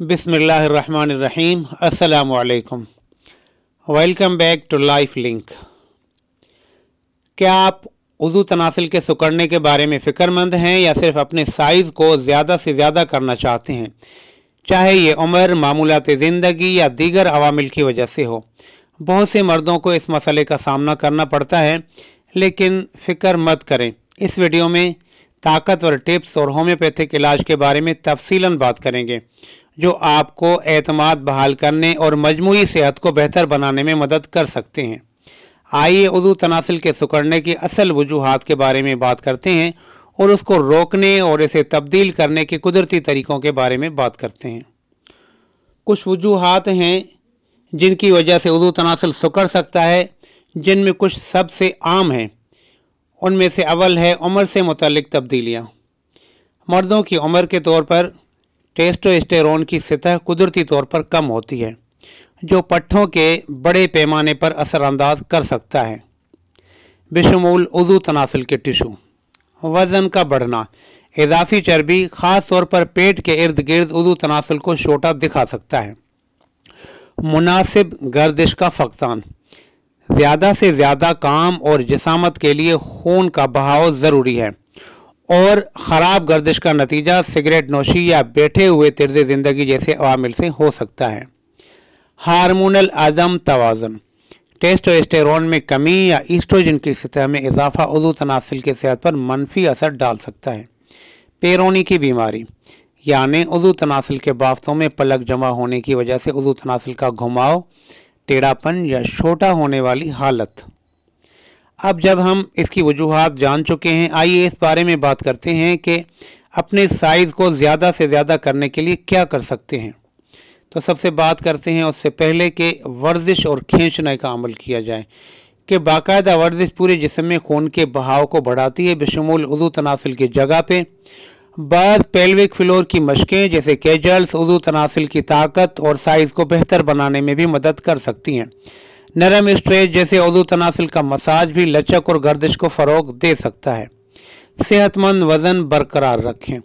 बिसमीम् अल्लाम welcome back to life link क्या आप उज़ू तनासिल के सुकड़ने के बारे में फ़िक्रमंद हैं या सिर्फ अपने साइज़ को ज़्यादा से ज़्यादा करना चाहते हैं चाहे ये उम्र मामूलत ज़िंदगी या दीगर अवामिल की वजह से हो बहुत से मर्दों को इस मसले का सामना करना पड़ता है लेकिन फ़िक्र मत करें इस वीडियो में ताकतवर टिप्स और होम्योपैथिक इलाज के बारे में तफसीला बात करेंगे जो आपको अतमाद बहाल करने और मजमू सेहत को बेहतर बनाने में मदद कर सकते हैं आइए उर्दू तनासिल के सुकड़ने की असल वजूहत के बारे में बात करते हैं और उसको रोकने और इसे तब्दील करने के कुदरती तरीक़ों के बारे में बात करते हैं कुछ वजूहत हैं जिनकी वजह से उर्दू तनासिल सुकड़ सकता है जिनमें कुछ सबसे आम हैं उनमें से अवल है उम्र से मुतल तब्दीलियाँ मर्दों की उम्र के तौर पर टेस्टोस्टेरोन की सतह कुदरती तौर पर कम होती है जो पट्ठों के बड़े पैमाने पर असरानंदाज कर सकता है बशमूल उदू तनासिल के टिशू वज़न का बढ़ना इजाफी चर्बी ख़ास तौर पर पेट के इर्द गिर्द उजू तनासिल को छोटा दिखा सकता है मुनासिब गर्दिश का फकसान ज़्यादा से ज़्यादा काम और जसामत के लिए खून का बहाव ज़रूरी है और ख़राब गर्दिश का नतीजा सिगरेट नोशी या बैठे हुए तर्ज ज़िंदगी जैसे अवामिल से हो सकता है हारमोनल आदम तोज़न टेस्टोस्टेरोन में कमी या ईस्ट्रोजन की सतह में इजाफा उदू तनासिल के सेहत पर मनफी असर डाल सकता है पेरोनी की बीमारी यानी उदू तनासिल के बाफ्तों में पलक जमा होने की वजह से उदू तनासिल का घुमाव टेढ़ापन या छोटा होने वाली हालत अब जब हम इसकी वजूहत जान चुके हैं आइए इस बारे में बात करते हैं कि अपने साइज़ को ज़्यादा से ज़्यादा करने के लिए क्या कर सकते हैं तो सबसे बात करते हैं उससे पहले कि वर्जिश और खींचने का अमल किया जाए कि बाकायदा वर्जिश पूरे जिसम में खून के बहाव को बढ़ाती है बशमूल उदू तनासिल की जगह पर बाद पेल्विक फ्लोर की मशक़ें जैसे केजल्स उदू तनासिल की ताकत और साइज़ को बेहतर बनाने में भी मदद कर सकती हैं नरम स्ट्रेच जैसे उदू तनासिल का मसाज भी लचक और गर्दिश को फ़रोग दे सकता है सेहतमंद वज़न बरकरार रखें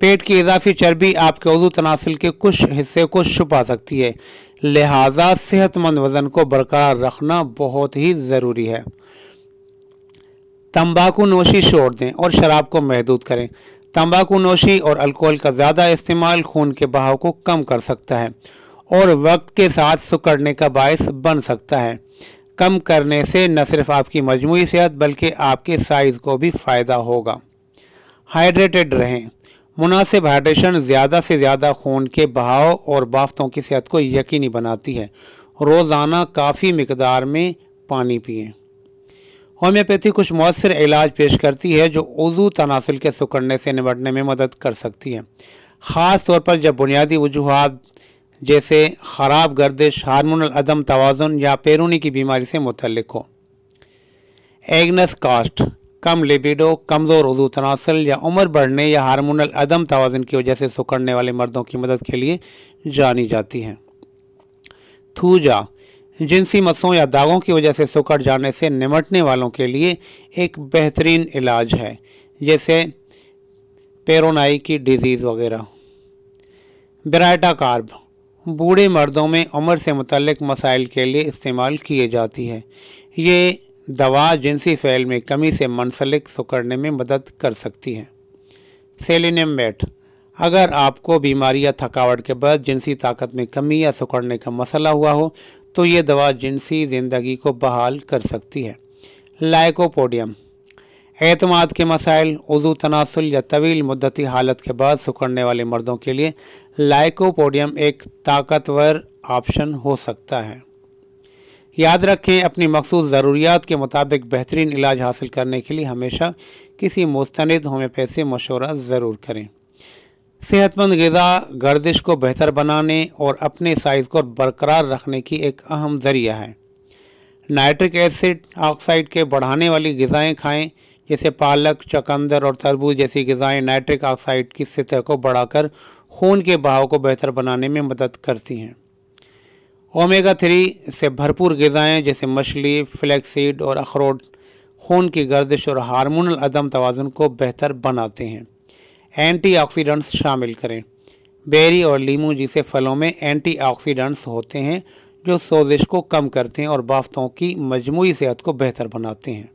पेट की इजाफी चर्बी आपके उदू तनासिल के कुछ हिस्से को छुपा सकती है लिहाजा सेहतमंद वज़न को बरकरार रखना बहुत ही ज़रूरी है तंबाकू नोशी छोड़ दें और शराब को महदूद करें तंबाकू नोशी और अल्कोहल का ज़्यादा इस्तेमाल खून के बहाव को कम कर सकता है और वक्त के साथ सुकड़ने का बायस बन सकता है कम करने से न सिर्फ आपकी मजमू सेहत बल्कि आपके साइज़ को भी फ़ायदा होगा हाइड्रेटेड रहें मुनासिब हाइड्रेशन ज़्यादा से ज़्यादा खून के बहाव और बाफ्तों की सेहत को यकीनी बनाती है रोज़ाना काफ़ी मकदार में पानी पिए होम्योपैथी कुछ मौसर इलाज पेश करती है जो उजू तनासिल के सुकड़ने से निपटने में मदद कर सकती है ख़ास तौर पर जब बुनियादी वजूहत जैसे ख़राब गर्दिश हारमोनल अदम तोज़ुन या पैरूनी की बीमारी से मुतलक हो एग्नस कास्ट कम लिबिडो कमज़ोर उदू तनासल या उम्र बढ़ने या हारमोनल अदम तोज़ुन की वजह से सुखड़ने वाले मर्दों की मदद के लिए जानी जाती हैं थूजा जिनसी मसों या दागों की वजह से सुखड़ जाने से निमटने वालों के लिए एक बेहतरीन इलाज है जैसे पेरोनाई की डिजीज़ वगैरह बेराटा कार्ब बूढ़े मर्दों में उम्र से मुतलक मसाइल के लिए इस्तेमाल किए जाती है ये दवा जिनसी फैल में कमी से मनसलिक सुकड़ने में मदद कर सकती है सेलिनियम बैट अगर आपको बीमारी या थकावट के बाद जिनसी ताकत में कमी या सुकड़ने का मसला हुआ हो तो ये दवा जिनसी ज़िंदगी को बहाल कर सकती है लाइकोपोडियम एतमाद के मसाइल उजू तनासल या तवील मुद्दती हालत के बाद सुकड़ने वाले मर्दों के लिए लाइकोपोडियम एक ताकतवर ऑप्शन हो सकता है याद रखें अपनी मखसूस ज़रूरियात के मुताबिक बेहतरीन इलाज हासिल करने के लिए हमेशा किसी मुस्ंद होम्योपैथ से मशवरा ज़रूर करें सेहतमंद गज़ा गर्दिश को बेहतर बनाने और अपने साइज़ को बरकरार रखने की एक अहम ज़रिया है नाइट्रिक एसिड ऑक्साइड के बढ़ाने वाली गज़ाएँ खाएँ जैसे पालक चकंदर और तरबूज जैसी गज़ाएँ नाइट्रिक ऑक्साइड की सतह को बढ़ाकर खून के बहाव को बेहतर बनाने में मदद करती हैं ओमेगा थ्री से भरपूर गज़ाएँ जैसे मछली फ्लैक्सीड और अखरोट खून की गर्दिश और हारमोनल अदम तोज़ुन को बेहतर बनाते हैं एंटीऑक्सीडेंट्स शामिल करें बेरी और लीमू जैसे फलों में एंटीऑक्सीडेंट्स होते हैं जो सोजिश को कम करते हैं और बाफ्तों की मजमू सेहत को बेहतर बनाते हैं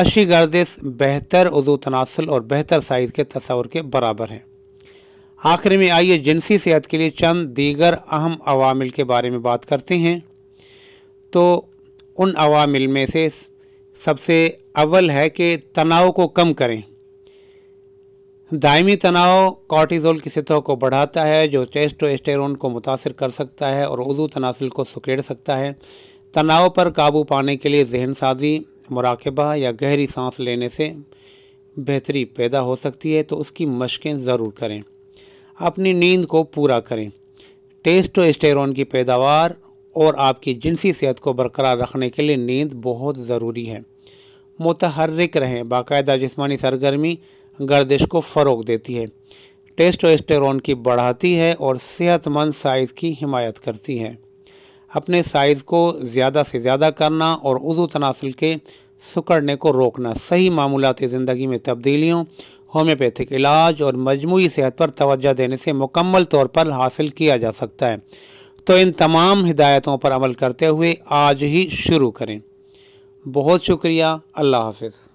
अशी गर्दिस बेहतर उदू तनासल और बेहतर साइज़ के तस्वर के बराबर है आखिर में आइए जिनसी सेहत के लिए चंद दीगर अहम अवामिल के बारे में बात करते हैं तो उन अवामिल में से सबसे अव्वल है कि तनाव को कम करें दायमी तनाव कॉर्टिजोल की सतह को बढ़ाता है जो टेस्टोस्टेरोन को मुतासर कर सकता है और उदू तनासल को सकेड़ सकता है तनाव पर काबू पाने के लिए जहन साजी मुराकबा या गहरी सांस लेने से बेहतरी पैदा हो सकती है तो उसकी मशक़ें ज़रूर करें अपनी नींद को पूरा करें टेस्टोस्टेरॉन की पैदावार और आपकी जिनसी सेहत को बरकरार रखने के लिए नींद बहुत ज़रूरी है मुतहरक रहें बाकायदा जिसमानी सरगर्मी गर्दिश को फ़रोग देती है टेस्टोस्टेरॉन की बढ़ाती है और सेहतमंद साइज़ की हिमायत करती है अपने साइज़ को ज़्यादा से ज़्यादा करना और उजू तनासल के सुकड़ने को रोकना सही मामूलती ज़िंदगी में तब्दीलियों होम्योपैथिक इलाज और मजमू सेहत पर तोज्जह देने से मुकम्मल तौर पर हासिल किया जा सकता है तो इन तमाम हिदायतों पर अमल करते हुए आज ही शुरू करें बहुत शुक्रिया अल्लाह हाफिज़